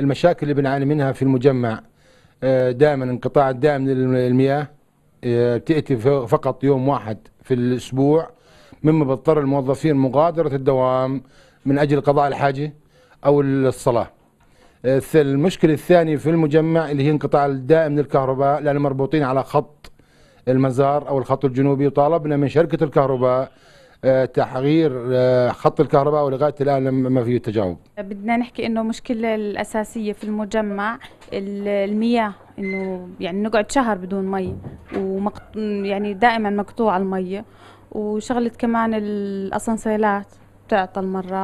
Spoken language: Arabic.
المشاكل اللي بنعاني منها في المجمع آه، دائما انقطاع الدائم للمياه آه، بتأتي فقط يوم واحد في الأسبوع مما بضطر الموظفين مغادرة الدوام من أجل قضاء الحاجة أو الصلاة آه، المشكلة الثانية في المجمع اللي هي انقطاع الدائم للكهرباء لأن مربوطين على خط المزار أو الخط الجنوبي وطالبنا من شركة الكهرباء آه، تحرير آه، خط الكهرباء ولغايه الان ما في تجاوب بدنا نحكي انه مشكله الاساسيه في المجمع المياه انه يعني نقعد شهر بدون مي ومقط... يعني دائما مقطوع المي وشغله كمان الاسانسيلات بتعطل مرات